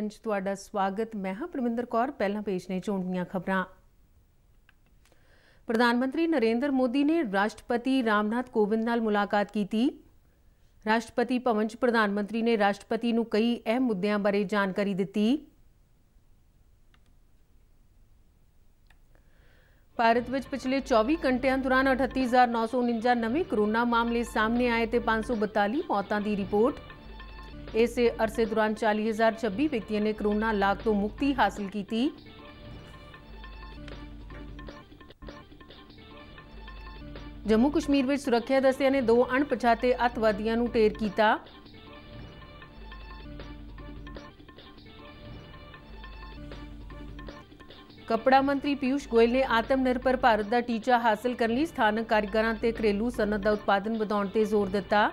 Bulletin 'ਚ ਤੁਹਾਡਾ ਸਵਾਗਤ ਮੈਂ ਹਾਂ ਪ੍ਰਮਿੰਦਰ ਕੌਰ ਪਹਿਲਾਂ ਪੇਸ਼ ਨੇ ਚੋਣਵੀਆਂ ਖਬਰਾਂ ਪ੍ਰਧਾਨ ਮੰਤਰੀ ਨਰਿੰਦਰ ਮੋਦੀ ਨੇ ਰਾਸ਼ਟਰਪਤੀ ਰਾਮਨਾਥ ਕੋਵਿੰਦ ਨਾਲ ਮੁਲਾਕਾਤ ਕੀਤੀ ਰਾਸ਼ਟਰਪਤੀ ਭਵਨ 'ਚ ਪ੍ਰਧਾਨ ਮੰਤਰੀ ਨੇ ਰਾਸ਼ਟਰਪਤੀ ਨੂੰ ਕਈ ਅਹਿਮ ਮੁੱਦਿਆਂ ਬਾਰੇ ਜਾਣਕਾਰੀ ਦਿੱਤੀ ਭਾਰਤ ਵਿੱਚ ਪਿਛਲੇ 24 ਘੰਟਿਆਂ ਦੌਰਾਨ 38949 ਨਵੇਂ ਕੋਰੋਨਾ ਮਾਮਲੇ ਸਾਹਮਣੇ ਆਏ ਤੇ 542 ਮੌਤਾਂ ਦੀ ਰਿਪੋਰਟ ਇਸ ਅਰਸੇ ਦੌਰਾਨ 40026 ਵਿਅਕਤੀਆਂ ਨੇ ਕਰੋਨਾ ਲਾਗ ਤੋਂ ਮੁਕਤੀ ਹਾਸਲ ਕੀਤੀ ਜੰਮੂ ਕਸ਼ਮੀਰ ਵਿੱਚ ਸੁਰੱਖਿਆ ਦਸਤਿਆਂ ਨੇ ਦੋ ਅਣਪਛਾਤੇ ਅਤਵਾਦੀਆਂ ਨੂੰ ਟੇਰ ਕੀਤਾ ਕਪੜਾ ਮੰਤਰੀ ਪਿਊਸ਼ ਗੋਇਲ ਨੇ ਆਤਮ ਨਿਰਭਰ ਭਾਰਤ ਦਾ ਟੀਚਾ ਹਾਸਲ ਕਰਨ ਲਈ ਸਥਾਨਕ ਕਾਰੀਗਰਾਂ ਤੇ ਘਰੇਲੂ ਸਨਅਤ ਦਾ ਉਤਪਾਦਨ ਵਧਾਉਣ ਤੇ ਜ਼ੋਰ ਦਿੱਤਾ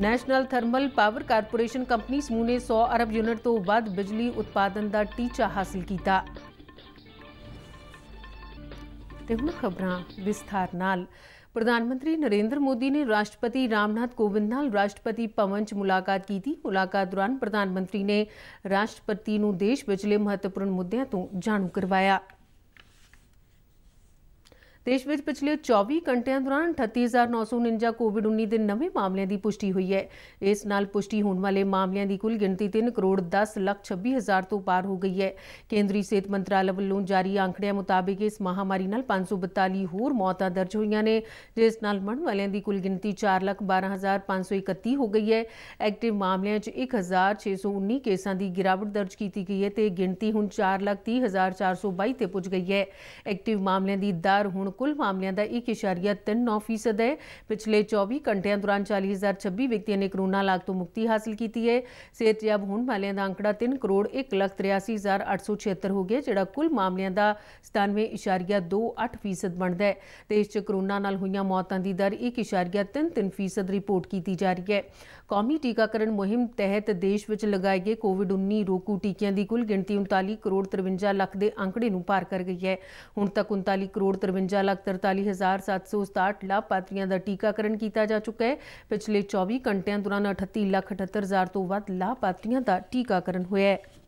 national thermal power corporation company ਸਮੂਹ ਨੇ 100 ਅਰਬ ਯੂਨਿਟ ਤੋਂ ਵੱਧ ਬਿਜਲੀ ਉਤਪਾਦਨ ਦਾ ਟੀਚਾ ਹਾਸਲ ਕੀਤਾ ਤੇ ਹੁਣ ਖਬਰਾਂ ਵਿਸਥਾਰ ਨਾਲ ਪ੍ਰਧਾਨ ਮੰਤਰੀ ਨਰਿੰਦਰ ਮੋਦੀ ਨੇ ਰਾਸ਼ਟਰਪਤੀ ਰਾਮਨਾਥ ਕੋਵਿੰਦ ਨਾਲ ਰਾਸ਼ਟਰਪਤੀ ਭਵਨ 'ਚ ਮੁਲਾਕਾਤ ਕੀਤੀ ਮੁਲਾਕਾਤ ਦੌਰਾਨ ਪ੍ਰਧਾਨ ਮੰਤਰੀ ਨੇ ਰਾਸ਼ਟਰਪਤੀ ਨੂੰ ਦੇਸ਼ ਵਿਚਲੇ ਮਹੱਤਵਪੂਰਨ ਮੁੱਦਿਆਂ ਤੋਂ ਜਾਣੂ ਕਰਵਾਇਆ ਦੇਸ਼ ਵਿੱਚ ਪਿਛਲੇ 24 ਘੰਟਿਆਂ ਦੌਰਾਨ 38949 ਕੋਵਿਡ-19 ਦੇ ਨਵੇਂ ਮਾਮਲਿਆਂ ਦੀ ਪੁਸ਼ਟੀ ਹੋਈ ਹੈ ਇਸ ਨਾਲ ਪੁਸ਼ਟੀ ਹੋਣ ਵਾਲੇ ਮਾਮਲਿਆਂ ਦੀ ਕੁੱਲ ਗਿਣਤੀ 3 ਕਰੋੜ 10 ਲੱਖ 26 ਹਜ਼ਾਰ ਤੋਂ ਪਾਰ ਹੋ ਗਈ ਹੈ ਕੇਂਦਰੀ ਸਿਹਤ ਮੰਤਰਾਲੇ ਵੱਲੋਂ ਜਾਰੀ ਅੰਕੜਿਆਂ ਮੁਤਾਬਕ ਇਸ ਮਹਾਮਾਰੀ ਨਾਲ 542 ਹੋਰ ਮੌਤਾਂ ਦਰਜ ਹੋਈਆਂ ਨੇ ਜਿਸ ਨਾਲ ਮਰਨ ਵਾਲਿਆਂ ਦੀ ਕੁੱਲ ਗਿਣਤੀ 4 ਲੱਖ 12531 ਹੋ ਗਈ ਹੈ ਐਕਟਿਵ ਮਾਮਲਿਆਂ 'ਚ 1619 ਕੇਸਾਂ ਦੀ ਗਿਰਾਵਟ ਦਰਜ ਕੀਤੀ ਗਈ ਹੈ ਤੇ ਗਿਣਤੀ ਹੁਣ 4 ਲੱਖ 30422 ਤੇ ਪੁੱਜ ਗਈ ਹੈ ਐਕਟਿਵ ਮਾਮਲਿਆਂ ਦੀ ਦਰ ਹੁਣ ਕੁੱਲ ਮਾਮਲਿਆਂ ਦਾ 1.39 ਹੈ ਪਿਛਲੇ 24 ਘੰਟਿਆਂ ਦੌਰਾਨ 40026 ਵਿਅਕਤੀਆਂ ਨੇ ਕਰੋਨਾ ਲਾਗ ਤੋਂ ਮੁਕਤੀ ਹਾਸਲ ਕੀਤੀ ਹੈ ਸਿਹਤਯਾਬ ਹੋਣ ਵਾਲਿਆਂ ਦਾ ਅੰਕੜਾ 3 ਕਰੋੜ 183876 ਹੋ ਗਿਆ ਜਿਹੜਾ ਕੁੱਲ ਮਾਮਲਿਆਂ ਦਾ 97.28 ਬਣਦਾ ਹੈ ਦੇਸ਼ 'ਚ ਕਰੋਨਾ ਨਾਲ ਹੋਈਆਂ ਮੌਤਾਂ ਦੀ ਦਰ 1.33 ਰਿਪੋਰਟ ਕੀਤੀ ਜਾ ਰਹੀ ਹੈ ਕੌਮੀ ਟੀਕਾਕਰਨ ਮੁਹਿੰਮ ਤਹਿਤ ਦੇਸ਼ ਵਿੱਚ ਲਗਾਏ ਗਏ ਕੋਵਿਡ-19 ਰੋਕੂ ਟੀਕਿਆਂ ਦੀ ਕੁੱਲ ਗਿਣਤੀ 39 ਕਰੋੜ 53 ਲੱਖ ਦੇ ਅੰਕੜੇ ਨੂੰ ਪਾਰ ਕਰ ਗਈ ਹੈ ਹੁਣ ਤੱਕ 39 ਕਰੋੜ 53 4 ਲੱਖ 43767 ਲਾਭਪਾਤਰੀਆਂ ਦਾ ਟੀਕਾਕਰਨ ਕੀਤਾ ਜਾ ਚੁੱਕਾ ਹੈ ਪਿਛਲੇ 24 ਘੰਟਿਆਂ ਦੌਰਾਨ 38 ਲੱਖ 78000 ਤੋਂ ਵੱਧ ਲਾਭਪਾਤਰੀਆਂ ਦਾ ਟੀਕਾਕਰਨ ਹੋਇਆ ਹੈ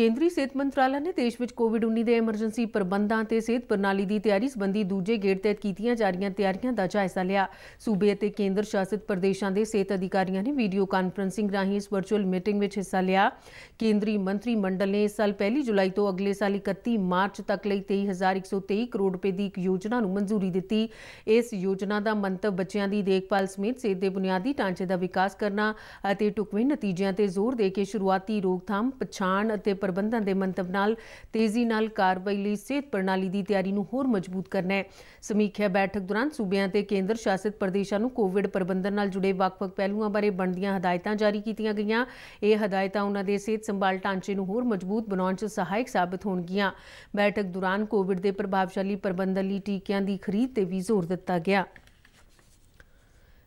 ਕੇਂਦਰੀ ਸਿਹਤ ਮੰਤਰਾਲਾ ਨੇ ਦੇਸ਼ ਵਿੱਚ ਕੋਵਿਡ-19 ਦੇ ਐਮਰਜੈਂਸੀ ਪ੍ਰਬੰਧਾਂ ਤੇ ਸਿਹਤ ਪ੍ਰਣਾਲੀ ਦੀ ਤਿਆਰੀ ਸੰਬੰਧੀ ਦੂਜੇ ਗੇੜ ਤਹਿਤ ਕੀਤੀਆਂ ਜਾ ਰਹੀਆਂ ਤਿਆਰੀਆਂ ਦਾ ਜਾਇਜ਼ਾ ਲਿਆ। ਸੂਬੇ ਅਤੇ ਕੇਂਦਰ ਸ਼ਾਸਿਤ ਪ੍ਰਦੇਸ਼ਾਂ ਦੇ ਸਿਹਤ ਅਧਿਕਾਰੀਆਂ ਨੇ ਵੀਡੀਓ ਕਾਨਫਰੰਸਿੰਗ ਰਾਹੀਂ ਇਸ ਵਰਚੁਅਲ ਮੀਟਿੰਗ ਵਿੱਚ ਹਿੱਸਾ ਲਿਆ। ਕੇਂਦਰੀ ਮੰਤਰੀ ਮੰਡਲ ਨੇ ਇਸ ਸਾਲ 1 ਜੁਲਾਈ ਤੋਂ ਅਗਲੇ ਸਾਲ 31 ਮਾਰਚ ਤੱਕ ਲਈ 23123 ਕਰੋੜ ਰੁਪਏ ਦੀ ਇੱਕ ਯੋਜਨਾ ਨੂੰ ਮਨਜ਼ੂਰੀ ਦਿੱਤੀ। ਇਸ ਯੋਜਨਾ ਦਾ ਮੰਤਵ ਬੱਚਿਆਂ ਦੀ ਦੇਖਭਾਲ ਸਮੇਤ ਸਿਹਤ ਦੇ ਬੁਨਿਆਦੀ ਢਾਂਚੇ ਦਾ ਵਿਕਾਸ ਕਰਨਾ ਅਤੇ ਟੁਕਵੇਂ ਨਤੀਜਿਆਂ ਤੇ ਜ਼ੋਰ ਦੇ ਕੇ ਸ਼ੁਰੂਆਤੀ ਰੋਕਥਾਮ, ਪਛਾਣ ਅਤੇ ਪ੍ਰਬੰਧਨ ਦੇ ਮੰਤਵ ਨਾਲ ਤੇਜ਼ੀ ਨਾਲ ਕਾਰਵਾਈ ਲਈ ਸਿਹਤ ਪ੍ਰਣਾਲੀ ਦੀ ਤਿਆਰੀ ਨੂੰ ਹੋਰ ਮਜ਼ਬੂਤ ਕਰਨਾ ਹੈ ਸਮੀਖਿਆ ਬੈਠਕ ਦੌਰਾਨ ਸੂਬਿਆਂ ਤੇ ਕੇਂਦਰ ਸ਼ਾਸਿਤ ਪ੍ਰਦੇਸ਼ਾਂ ਨੂੰ ਕੋਵਿਡ ਪ੍ਰਬੰਧਨ ਨਾਲ ਜੁੜੇ ਵੱਖ-ਵੱਖ ਪਹਿਲੂਆਂ ਬਾਰੇ ਬਣਦੀਆਂ ਹਦਾਇਤਾਂ ਜਾਰੀ ਕੀਤੀਆਂ ਗਈਆਂ ਇਹ ਹਦਾਇਤਾਂ ਉਹਨਾਂ ਦੇ ਸਿਹਤ ਸੰਭਾਲ ਢਾਂਚੇ ਨੂੰ ਹੋਰ ਮਜ਼ਬੂਤ ਬਣਾਉਣ 'ਚ ਸਹਾਇਕ ਸਾਬਤ ਹੋਣਗੀਆਂ ਬੈਠਕ ਦੌਰਾਨ ਕੋਵਿਡ ਦੇ ਪ੍ਰਭਾਵਸ਼ਾਲੀ ਪ੍ਰਬੰਧਨ ਲਈ ਟੀਕਿਆਂ ਦੀ ਖਰੀਦ ਤੇ ਵੀ ਜ਼ੋਰ ਦਿੱਤਾ ਗਿਆ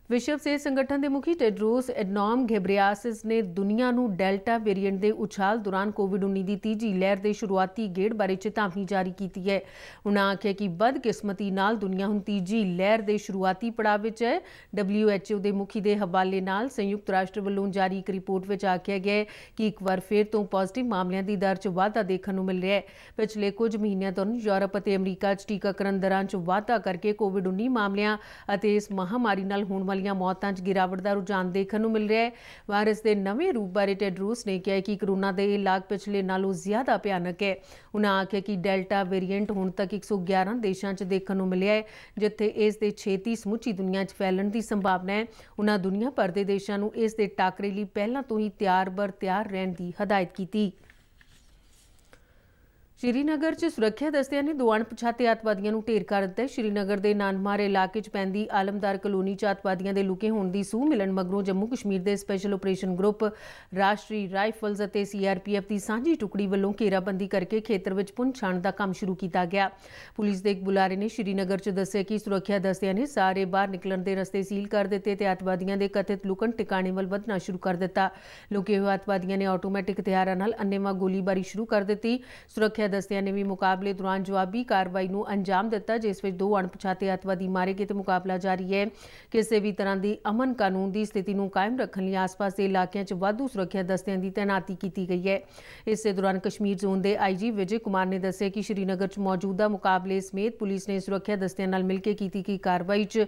ਵਿਸ਼ਵ ਸਿਹਤ ਸੰਗਠਨ ਦੇ ਮੁਖੀ ਟੈਡਰੋਸ ਐਡਨੋਮ ਘੇਬਰੀਆਸਿਸ ਨੇ ਦੁਨੀਆ ਨੂੰ ਡੈਲਟਾ ਵੇਰੀਐਂਟ ਦੇ ਉਛਾਲ ਦੌਰਾਨ ਕੋਵਿਡ-19 ਦੀ ਤੀਜੀ ਲਹਿਰ ਦੇ ਸ਼ੁਰੂਆਤੀ ਗੇੜ ਬਾਰੇ ਚੇਤਾਵਨੀ ਜਾਰੀ ਕੀਤੀ ਹੈ। ਉਨ੍ਹਾਂ ਆਖਿਆ ਕਿ ਬਦਕਿਸਮਤੀ ਨਾਲ ਦੁਨੀਆ ਹੁਣ ਤੀਜੀ ਲਹਿਰ ਦੇ ਸ਼ੁਰੂਆਤੀ ਪੜਾਅ ਵਿੱਚ ਹੈ। WHO ਦੇ ਮੁਖੀ ਦੇ ਹਵਾਲੇ ਨਾਲ ਸੰਯੁਕਤ ਰਾਸ਼ਟਰ ਵੱਲੋਂ ਜਾਰੀ ਇੱਕ ਰਿਪੋਰਟ ਵਿੱਚ ਆਖਿਆ ਗਿਆ ਹੈ ਕਿ ਇੱਕ ਵਾਰ ਫਿਰ ਤੋਂ ਪੋਜ਼ਿਟਿਵ ਮਾਮਲਿਆਂ ਦੀ ਦਰ 'ਚ ਵਾਧਾ ਦੇਖਣ ਨੂੰ ਮਿਲ ਰਿਹਾ ਹੈ। ਪਿਛਲੇ ਕੁਝ ਮਹੀਨਿਆਂ ਤੋਂ ਯੂਰਪ ਅਤੇ ਅਮਰੀਕਾ 'ਚ ਟੀਕਾਕਰਨ ਦਰਾਂ 'ਚ ਵਾਧਾ ਕਰਕੇ ਕੋਵਿਡ-19 ਮਾਮਲਿਆਂ ਅਤੇ ਇਸ ਮਹਾਮਾਰੀ ਨਾਲ ਹੋਣ ਵਾਲੀ ਹੋਈਆਂ ਮੌਤਾਂ 'ਚ ਗਿਰਾਵਟ ਦਾ ਰੁਝਾਨ ਦੇਖਣ ਨੂੰ ਮਿਲ ਰਿਹਾ ਹੈ ਵਾਇਰਸ ਦੇ ਨਵੇਂ ਰੂਪ ਬਾਰੇ ਟੈਡਰੂਸ ਨੇ ਕਿਹਾ ਕਿ ਕਰੋਨਾ ਦੇ ਲਾਗ ਪਿਛਲੇ ਨਾਲੋਂ ਜ਼ਿਆਦਾ ਭਿਆਨਕ ਹੈ ਉਹਨਾਂ ਆਖਿਆ ਕਿ ਡੈਲਟਾ ਵੇਰੀਐਂਟ ਹੁਣ ਤੱਕ 111 ਦੇਸ਼ਾਂ 'ਚ ਦੇਖਣ ਨੂੰ ਮਿਲਿਆ ਹੈ ਜਿੱਥੇ ਇਸ ਦੇ ਛੇਤੀ ਸਮੁੱਚੀ ਦੁਨੀਆ 'ਚ ਫੈਲਣ ਦੀ ਸੰਭਾਵਨਾ ਹੈ ਉਹਨਾਂ ਦੁਨੀਆ ਭਰ ਦੇ ਦੇਸ਼ਾਂ ਨੂੰ ਇਸ ਦੇ ਟਾਕਰੇ ਲਈ ਪਹਿਲਾਂ ਤੋਂ ਹੀ ਤਿਆਰ ਬਰ ਤਿਆਰ ਰਹਿਣ ਦੀ ਹਦਾਇਤ ਕੀਤੀ ਸ਼੍ਰੀਨਗਰ 'ਚ ਸੁਰੱਖਿਆ ਦਸਤਿਆਂ ਨੇ ਦੁਆਣ ਪਛਾਤੇ ਆਤਵਾਦੀਆਂ ਨੂੰ ਢੇਰ ਕਰ ਦਿੱਤਾ ਸ਼੍ਰੀਨਗਰ ਦੇ ਨਾਨਮਾਰੇ ਇਲਾਕੇ 'ਚ ਪੈਂਦੀ ਆਲਮਦਾਰ ਕਲੋਨੀ 'ਚ ਆਤਵਾਦੀਆਂ ਦੇ ਲੁਕੇ ਹੋਣ ਦੀ ਸੂਹ ਮਿਲਣ ਮਗਰੋਂ ਜੰਮੂ ਕਸ਼ਮੀਰ ਦੇ special operation group Rashtriya rifles ਅਤੇ ਸੀਆਰਪੀਐਫ ਦੀ ਸਾਂਝੀ ਟੁਕੜੀ ਵੱਲੋਂ ਘੇਰਾਬੰਦੀ ਕਰਕੇ ਖੇਤਰ ਵਿੱਚ ਪੁੰਛਾਣ ਦਾ ਕੰਮ ਸ਼ੁਰੂ ਕੀਤਾ ਗਿਆ ਪੁਲਿਸ ਦੇ ਇੱਕ ਬੁਲਾਰੇ ਨੇ ਸ਼੍ਰੀਨਗਰ 'ਚ ਦੱਸਿਆ ਕਿ ਸੁਰੱਖਿਆ ਦਸਤਿਆਂ ਨੇ ਸਾਰੇ ਬਾਹਰ ਨਿਕਲਣ ਦੇ ਰਸਤੇ ਸੀਲ ਕਰ ਦਿੱਤੇ ਤੇ ਆਤਵਾਦੀਆਂ ਦੇ ਕਥਿਤ ਲੁਕਣ ਟਿਕਾਣੇ ਵੱਲ ਵਧਣਾ ਸ਼ੁਰੂ ਕਰ ਦਿੱਤਾ ਲੁਕੇ ਹੋਏ ਆਤਵਾਦੀਆਂ ਨੇ ਆਟੋਮੈਟਿਕ ਹਥਿਆਰਾਂ ਨਾਲ ਅੰਨੇਵਾ ਗੋਲੀਬਾਰੀ ਸ਼ੁਰੂ ਕਰ ਦਿੱਤੀ ਸੁਰੱਖਿਆ ਸੁਰੱਖਿਆ ਦਸਤਿਆਂ ਨੇ ਵੀ ਮੁਕਾਬਲੇ ਦੌਰਾਨ ਜਵਾਬੀ ਕਾਰਵਾਈ ਨੂੰ ਅੰਜਾਮ ਦਿੱਤਾ ਜਿਸ ਵਿੱਚ ਦੋ ਅਣਪਛਾਤੇ ਅਤਵਾਦੀ ਮਾਰੇ ਗਏ ਤੇ ਮੁਕਾਬਲਾ ਜਾਰੀ ਹੈ ਕਿਸੇ ਵੀ ਤਰ੍ਹਾਂ ਦੀ ਅਮਨ ਕਾਨੂੰਨ ਦੀ ਸਥਿਤੀ ਨੂੰ ਕਾਇਮ ਰੱਖਣ ਲਈ ਆਸ-ਪਾਸ ਦੇ ਇਲਾਕਿਆਂ 'ਚ ਵਾਧੂ ਸੁਰੱਖਿਆ ਦਸਤਿਆਂ ਦੀ ਤਾਇਨਾਤੀ ਕੀਤੀ ਗਈ ਹੈ ਇਸੇ ਦੌਰਾਨ ਕਸ਼ਮੀਰ ਜ਼ੋਨ ਦੇ ਆਈਜੀ ਵਿਜੇ ਕੁਮਾਰ ਨੇ ਦੱਸਿਆ ਕਿ ਸ਼੍ਰੀਨਗਰ 'ਚ ਮੌਜੂਦਾ ਮੁਕਾਬਲੇ ਸਮੇਤ ਪੁਲਿਸ ਨੇ ਸੁਰੱਖਿਆ ਦਸਤਿਆਂ ਨਾਲ ਮਿਲ ਕੇ ਕੀਤੀ ਗਈ ਕਾਰਵਾਈ 'ਚ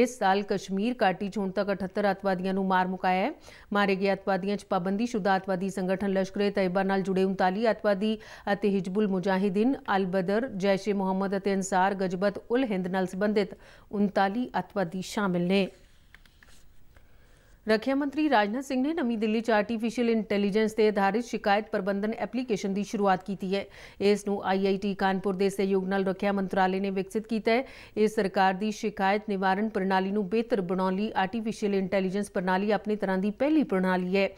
ਇਸ ਸਾਲ ਕਸ਼ਮੀਰ ਕਾਟੀ 'ਚ ਹੁਣ ਤੱਕ 78 ਅਤਵਾਦੀਆਂ ਨੂੰ ਮਾਰ ਮੁਕਾਇਆ ਹੈ ਮਾਰੇ ਗਏ ਅਤਵਾਦੀਆਂ 'ਚ ਸ਼ੁਦਾ ਅਤਵਾਦੀ ਸੰਗਠਨ ਲਸ਼ਕਰੇ ਤੈਬਾ ਨਾਲ ਜੁੜੇ 39 ਅਤਵਾਦੀ ਅਤੇ ਹਿਜਬ ਹਿਜ਼ਬੁਲ ਮੁਜਾਹਿਦੀਨ ਅਲ ਬਦਰ ਜੈਸ ਮੁਹੰਮਦ ਅਤੇ ਅਨਸਾਰ ਗਜਬਤ ਉਲ ਹਿੰਦ ਨਾਲ ਸੰਬੰਧਿਤ 39 ਅਤਵਾਦੀ ਸ਼ਾਮਿਲ ਨੇ ਰੱਖਿਆ ਮੰਤਰੀ ਰਾਜਨਾਥ ਸਿੰਘ ਨੇ ਨਵੀਂ ਦਿੱਲੀ 'ਚ ਆਰਟੀਫੀਸ਼ੀਅਲ ਇੰਟੈਲੀਜੈਂਸ ਤੇ ਆਧਾਰਿਤ ਸ਼ਿਕਾਇਤ ਪ੍ਰਬੰਧਨ ਐਪਲੀਕੇਸ਼ਨ ਦੀ ਸ਼ੁਰੂਆਤ ਕੀਤੀ ਹੈ ਇਸ ਨੂੰ ਆਈਆਈਟੀ ਕਾਨਪੁਰ ਦੇ ਸਹਿਯੋਗ ਨਾਲ ਰੱਖਿਆ ਮੰਤਰਾਲੇ ਨੇ ਵਿਕਸਿਤ ਕੀਤਾ ਹੈ ਇਹ ਸਰਕਾਰ ਦੀ ਸ਼ਿਕਾਇਤ ਨਿਵਾਰਨ ਪ੍ਰਣਾਲੀ ਨੂੰ ਬਿਹਤਰ ਬਣਾਉਣ ਲਈ ਆਰਟੀਫੀਸ਼ੀਅਲ ਇੰਟੈਲੀਜੈਂਸ ਪ੍ਰਣਾਲੀ ਆਪਣੀ ਤਰ੍ਹਾਂ ਦੀ ਪਹਿਲੀ ਪ੍ਰਣਾਲੀ ਹੈ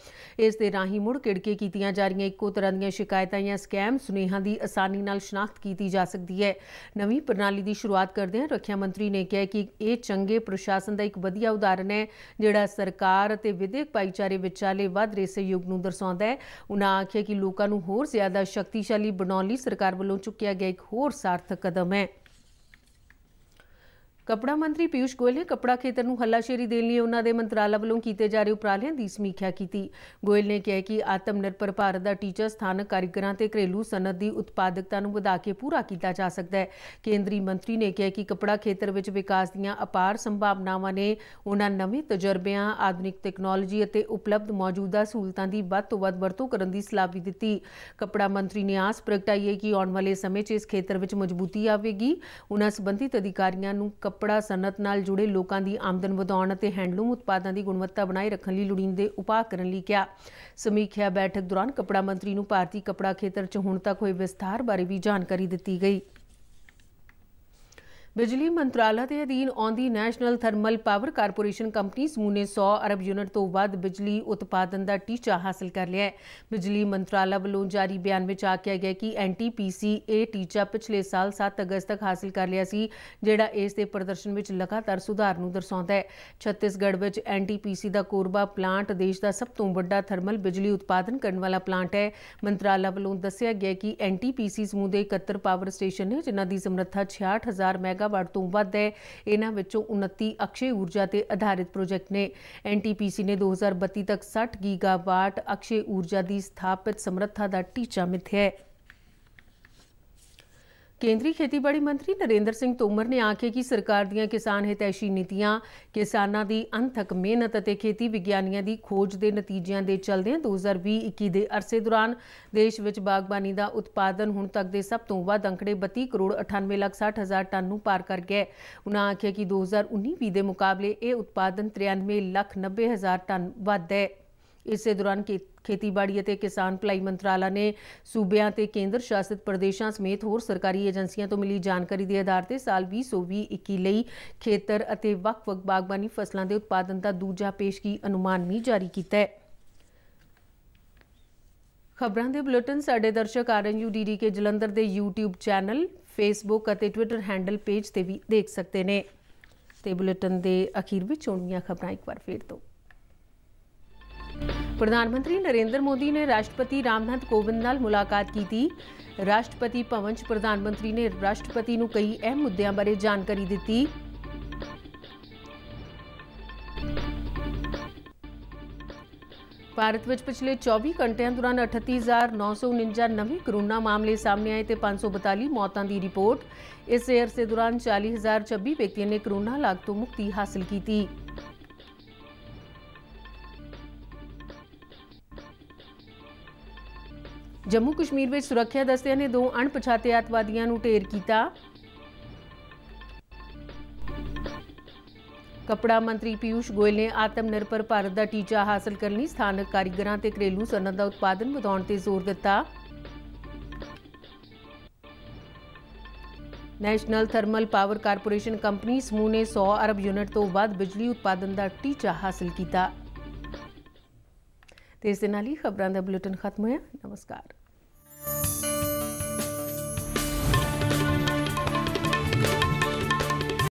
ਇਸ ਦੇ ਰਾਹੀਂ ਮੁੜ ਕਿੜਕੇ ਕੀਤੀਆਂ ਜਾ ਰਹੀਆਂ ਇੱਕੋ ਤਰ੍ਹਾਂ ਦੀਆਂ ਸ਼ਿਕਾਇਤਾਂ ਜਾਂ ਸਕੈਮ ਸੁਨੇਹਾ ਦੀ ਆਸਾਨੀ ਨਾਲ ਸ਼ਨਾਖਤ ਕੀਤੀ ਜਾ ਸਕਦੀ ਹੈ ਨਵੀਂ ਪ੍ਰਣਾਲੀ ਦੀ ਸ਼ੁਰੂਆਤ ਕਰਦੇ ਹਾਂ ਰੱਖਿਆ ਮੰਤਰੀ ਨੇ ਕਿਹਾ ਕਿ ਇਹ ਚੰਗੇ ਪ੍ਰਸ਼ਾਸਨ ਦਾ ਇੱਕ ਵਧੀਆ ਉਦਾਹਰਨ ਹੈ ਜਿਹੜਾ ਸਰਕਾਰ ਸਰਕਾਰ ਅਤੇ ਵਿਦਿਅਕ ਭਾਈਚਾਰੇ ਵਿਚਾਲੇ ਵੱਧ ਰਹੇ ਸਹਿਯੋਗ ਨੂੰ ਦਰਸਾਉਂਦਾ ਹੈ ਉਹਨਾਂ ਆਖਿਆ ਕਿ ਲੋਕਾਂ ਨੂੰ ਹੋਰ ਜ਼ਿਆਦਾ ਸ਼ਕਤੀਸ਼ਾਲੀ ਬਣਾਉਣ ਲਈ ਸਰਕਾਰ ਵੱਲੋਂ ਚੁੱਕਿਆ ਗਿਆ ਇੱਕ ਹੋਰ ਸਾਰਥਕ ਕਦਮ ਹੈ ਕਪੜਾ ਮੰਤਰੀ ਪਿਊਸ਼ ਗੋਇਲ ਨੇ ਕਪੜਾ ਖੇਤਰ ਨੂੰ ਹੱਲਾਸ਼ੇਰੀ ਦੇਣ ਲਈ ਉਹਨਾਂ ਦੇ ਮੰਤਰਾਲਾ ਵੱਲੋਂ ਕੀਤੇ ਜਾ ਰਹੇ ਉਪਰਾਲਿਆਂ ਦੀ ਸਮੀਖਿਆ ਕੀਤੀ ਗੋਇਲ ਨੇ ਕਿਹਾ ਕਿ ਆਤਮ ਨਿਰਭਰ ਭਾਰਤ ਦਾ ਟੀਚਾ ਸਥਾਨਕ ਕਾਰੀਗਰਾਂ ਤੇ ਘਰੇਲੂ ਸਨਅਤ ਦੀ ਉਤਪਾਦਕਤਾ ਨੂੰ ਵਧਾ ਕੇ ਪੂਰਾ ਕੀਤਾ ਜਾ ਸਕਦਾ ਹੈ ਕੇਂਦਰੀ ਮੰਤਰੀ ਨੇ ਕਿਹਾ ਕਿ ਕਪੜਾ ਖੇਤਰ ਵਿੱਚ ਵਿਕਾਸ ਦੀਆਂ ਅਪਾਰ ਸੰਭਾਵਨਾਵਾਂ ਨੇ ਉਹਨਾਂ ਨਵੇਂ ਤਜਰਬਿਆਂ ਆਧੁਨਿਕ ਟੈਕਨੋਲੋਜੀ ਅਤੇ ਉਪਲਬਧ ਮੌਜੂਦਾ ਸਹੂਲਤਾਂ ਦੀ ਵੱਧ ਤੋਂ ਵੱਧ ਵਰਤੋਂ ਕਰਨ ਦੀ ਸਲਾਹ ਵੀ ਦਿੱਤੀ ਕਪੜਾ ਮੰਤਰੀ ਨੇ ਆਸ ਪ੍ਰਗਟਾਈ ਹੈ ਕਿ ਆਉਣ ਵਾਲੇ ਸਮੇਂ 'ਚ ਇਸ ਖੇਤਰ ਵਿੱਚ ਮਜ਼ਬੂਤੀ ਆਵੇਗੀ ਉਹਨਾਂ ਸੰਬੰਧਿਤ ਅਧਿਕਾਰੀਆਂ ਨੂੰ ਕੱਪੜਾ ਸਨਤ ਨਾਲ ਜੁੜੇ ਲੋਕਾਂ ਦੀ ਆਮਦਨ ਵਧਾਉਣ ਅਤੇ ਹੈਂਡਲੂਮ ਉਤਪਾਦਾਂ ਦੀ ਗੁਣਵੱਤਾ ਬਣਾਈ ਰੱਖਣ ਲਈ ਲੋੜੀਂਦੇ ਉਪਾਅ ਕਰਨ ਲਈ ਕਿਹਾ ਸਮੀਖਿਆ ਬੈਠਕ ਦੌਰਾਨ ਕੱਪੜਾ ਮੰਤਰੀ ਨੂੰ ਭਾਰਤੀ ਕੱਪੜਾ ਖੇਤਰ 'ਚ ਹੁਣ ਤੱਕ ਹੋਏ ਵਿਸਥਾਰ ਬਾਰੇ ਵੀ ਜਾਣਕਾਰੀ ਦਿੱਤੀ ਗਈ ਬਿਜਲੀ ਮੰਤਰਾਲਾ ਦੇ ਅਧੀਨ ਆਉਂਦੀ national thermal power corporation company ਸਮੂਹ ਨੇ 100 ਅਰਬ ਯੂਨਿਟ ਤੋਂ ਵੱਧ ਬਿਜਲੀ ਉਤਪਾਦਨ ਦਾ ਟੀਚਾ ਹਾਸਲ ਕਰ ਲਿਆ ਹੈ ਬਿਜਲੀ ਮੰਤਰਾਲਾ ਵੱਲੋਂ ਜਾਰੀ ਬਿਆਨ ਵਿੱਚ ਆਖਿਆ ਗਿਆ ਕਿ ਐਨਟੀਪੀਸੀ ਇਹ ਟੀਚਾ ਪਿਛਲੇ ਸਾਲ 7 ਅਗਸਤ ਤੱਕ ਹਾਸਲ ਕਰ ਲਿਆ ਸੀ ਜਿਹੜਾ ਇਸ ਦੇ ਪ੍ਰਦਰਸ਼ਨ ਵਿੱਚ ਲਗਾਤਾਰ ਸੁਧਾਰ ਨੂੰ ਦਰਸਾਉਂਦਾ ਹੈ ਛੱਤੀਸਗੜ੍ਹ ਵਿੱਚ ਐਨਟੀਪੀਸੀ ਦਾ ਕੋਰਬਾ ਪਲਾਂਟ ਦੇਸ਼ ਦਾ ਸਭ ਤੋਂ ਵੱਡਾ ਥਰਮਲ ਬਿਜਲੀ ਉਤਪਾਦਨ ਕਰਨ ਵਾਲਾ ਪਲਾਂਟ ਹੈ ਮੰਤਰਾਲਾ ਵੱਲੋਂ ਦੱਸਿਆ ਗਿਆ ਕਿ ਐਨਟੀਪੀਸੀ ਸਮੂਹ ਦੇ 71 ਪਾਵਰ ਸਟੇਸ਼ਨ ਨੇ ਜਿਨ੍ਹਾਂ ਦੀ ਸਮਰੱਥਾ 66000 ਮੈਗਾ ਮੈਗਾਵਾਟ ਤੋਂ ਵੱਧ ਹੈ ਇਹਨਾਂ ਵਿੱਚੋਂ 29 ਅਕਸ਼ੇ ਊਰਜਾ ਤੇ ਆਧਾਰਿਤ ਪ੍ਰੋਜੈਕਟ ਨੇ ਐਨਟੀਪੀਸੀ ਨੇ 2032 ਤੱਕ 60 ਗੀਗਾਵਾਟ ਅਕਸ਼ੇ ਊਰਜਾ ਦੀ ਸਥਾਪਿਤ ਸਮਰੱਥਾ ਦਾ ਟੀਚਾ ਮਿੱਥਿਆ ਹੈ ਕੇਂਦਰੀ ਖੇਤੀਬਾੜੀ ਮੰਤਰੀ ਨਰਿੰਦਰ ਸਿੰਘ ਤੋਮਰ ਨੇ ਆਖੇ ਕਿ ਸਰਕਾਰ ਦੀਆਂ ਕਿਸਾਨ ਹਿਤੈਸ਼ੀ ਨੀਤੀਆਂ ਕਿਸਾਨਾਂ ਦੀ ਅੰਤਕ ਮਿਹਨਤ ਅਤੇ ਖੇਤੀ ਵਿਗਿਆਨੀਆਂ ਦੀ ਖੋਜ ਦੇ ਨਤੀਜਿਆਂ ਦੇ ਚਲਦੇ 2020-21 ਦੇ ਅਰਸੇ ਦੌਰਾਨ ਦੇਸ਼ ਵਿੱਚ ਬਾਗਬਾਨੀ ਦਾ ਉਤਪਾਦਨ ਹੁਣ ਤੱਕ ਦੇ ਸਭ ਤੋਂ ਵੱਧ ਅੰਕੜੇ 32 ਕਰੋੜ 98 ਲੱਖ 60 ਹਜ਼ਾਰ ਟਨ ਨੂੰ ਪਾਰ ਕਰ ਗਿਆ ਉਨ੍ਹਾਂ ਆਖਿਆ ਕਿ 2019-20 ਦੇ ਮੁਕਾਬਲੇ ਇਹ ਉਤਪਾਦਨ 93 ਲੱਖ 90 ਹਜ਼ਾਰ ਟਨ ਵੱਧ ਹੈ ਇਸੇ ਦੌਰਾਨ ਖੇਤੀਬਾੜੀ ਅਤੇ ਕਿਸਾਨ ਭਲਾਈ ਮੰਤਰਾਲਾ ਨੇ ਸੂਬਿਆਂ ਤੇ ਕੇਂਦਰ ਸ਼ਾਸਿਤ ਪ੍ਰਦੇਸ਼ਾਂ ਸਮੇਤ ਹੋਰ ਸਰਕਾਰੀ ਏਜੰਸੀਆਂ ਤੋਂ ਮਿਲੀ ਜਾਣਕਾਰੀ ਦੇ ਆਧਾਰ ਤੇ ਸਾਲ 2021 ਲਈ ਖੇਤਰ ਅਤੇ ਵੱਖ-ਵੱਖ ਬਾਗਬਾਨੀ ਫਸਲਾਂ ਦੇ ਉਤਪਾਦਨ ਦਾ ਦੂਜਾ ਪੇਸ਼ਗੀ ਅਨੁਮਾਨ ਵੀ ਜਾਰੀ ਕੀਤਾ ਹੈ। ਖਬਰਾਂ ਦੇ ਬੁਲੇਟਿਨ ਸਾਡੇ ਦਰਸ਼ਕ ਆਰਐਨਯੂ ਕੇ ਜਲੰਧਰ ਦੇ YouTube ਚੈਨਲ Facebook ਅਤੇ Twitter ਹੈਂਡਲ ਪੇਜ ਤੇ ਵੀ ਦੇਖ ਸਕਦੇ ਨੇ ਤੇ ਬੁਲੇਟਿਨ ਦੇ ਅਖੀਰ ਵਿੱਚ ਚੋਣੀਆਂ ਖਬਰਾਂ ਇੱਕ ਵਾਰ ਫੇਰ ਤੋਂ ਪ੍ਰਧਾਨ ਮੰਤਰੀ ਨਰਿੰਦਰ ਮੋਦੀ ਨੇ ਰਾਸ਼ਟਰਪਤੀ ਰਾਮਨਾਥ ਕੋਵਿੰਦ ਨਾਲ ਮੁਲਾਕਾਤ ਕੀਤੀ ਰਾਸ਼ਟਰਪਤੀ ਭਵਨ 'ਚ ਪ੍ਰਧਾਨ ਮੰਤਰੀ ਨੇ ਰਾਸ਼ਟਰਪਤੀ ਨੂੰ ਕਈ ਅਹਿਮ ਮੁੱਦਿਆਂ ਬਾਰੇ ਜਾਣਕਾਰੀ ਦਿੱਤੀ ਭਾਰਤ ਵਿੱਚ ਪਿਛਲੇ 24 ਘੰਟਿਆਂ ਦੌਰਾਨ 38949 ਨਵੇਂ ਕਰੋਨਾ ਮਾਮਲੇ ਸਾਹਮਣੇ ਆਏ ਤੇ 542 ਮੌਤਾਂ ਦੀ ਰਿਪੋਰਟ ਇਸ ਸੇ ਦੌਰਾਨ 40026 ਵਿਅਕਤੀਆਂ ਨੇ ਕਰੋਨਾ ਲਾਗ ਤੋਂ ਮੁਕਤੀ ਹਾਸਲ ਕੀਤੀ। ਜੰਮੂ ਕਸ਼ਮੀਰ ਵਿੱਚ ਸੁਰੱਖਿਆ ਦਸਤਿਆਂ ਨੇ ਦੋ ਅਣਪਛਾਤੇ ਆਤਵਾਦੀਆਂ ਨੂੰ ਢੇਰ ਕੀਤਾ ਕਪੜਾ ਮੰਤਰੀ ਪਿਊਸ਼ ਗੋਇਲ ਨੇ ਆਤਮ ਨਿਰਭਰ ਭਾਰਤ ਦਾ ਟੀਚਾ ਹਾਸਲ ਕਰਨ ਲਈ ਸਥਾਨਕ ਕਾਰੀਗਰਾਂ ਤੇ ਘਰੇਲੂ ਸਨਅਤ ਦਾ ਉਤਪਾਦਨ ਵਧਾਉਣ ਤੇ ਜ਼ੋਰ ਦਿੱਤਾ national thermal power corporation company ਸਮੂਹ ਨੇ 100 ਅਰਬ ਯੂਨਿਟ ਤੋਂ ਵੱਧ ਬਿਜਲੀ ਉਤਪਾਦਨ ਦਾ ਟੀਚਾ ਹਾਸਲ ਕੀਤਾ ਤੇ ਇਸ ਦੇ ਨਾਲ ਹੀ ਖਬਰਾਂ ਦਾ ਬੁਲੇਟਿਨ ਖਤਮ ਹੋਇਆ ਨਮਸਕਾਰ